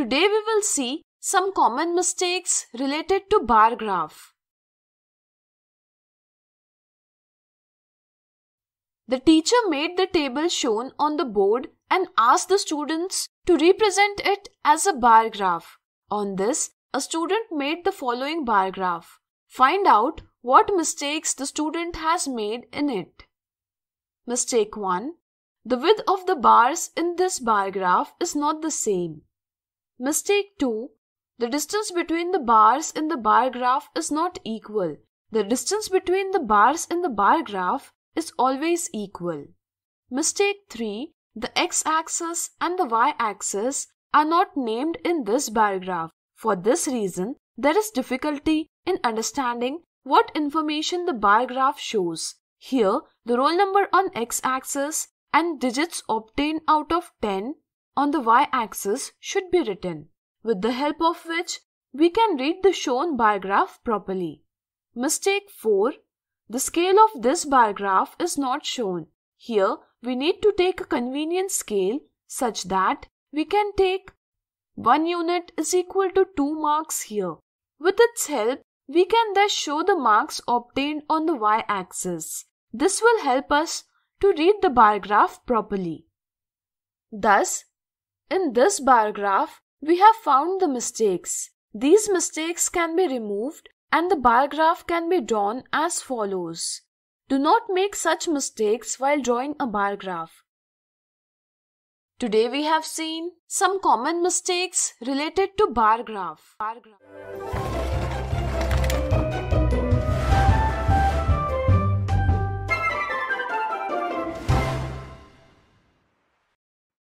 Today we will see some common mistakes related to bar graph. The teacher made the table shown on the board and asked the students to represent it as a bar graph. On this, a student made the following bar graph. Find out what mistakes the student has made in it. Mistake 1. The width of the bars in this bar graph is not the same. Mistake 2. The distance between the bars in the bar graph is not equal. The distance between the bars in the bar graph is always equal. Mistake 3. The x-axis and the y-axis are not named in this bar graph. For this reason, there is difficulty in understanding what information the bar graph shows. Here, the roll number on x-axis and digits obtained out of 10 on the y-axis should be written, with the help of which we can read the shown bar graph properly. Mistake 4. The scale of this bar graph is not shown. Here, we need to take a convenient scale such that we can take 1 unit is equal to 2 marks here. With its help, we can thus show the marks obtained on the y-axis. This will help us to read the bar graph properly. Thus, in this bar graph, we have found the mistakes. These mistakes can be removed and the bar graph can be drawn as follows. Do not make such mistakes while drawing a bar graph. Today we have seen some common mistakes related to bar graph. Bar graph.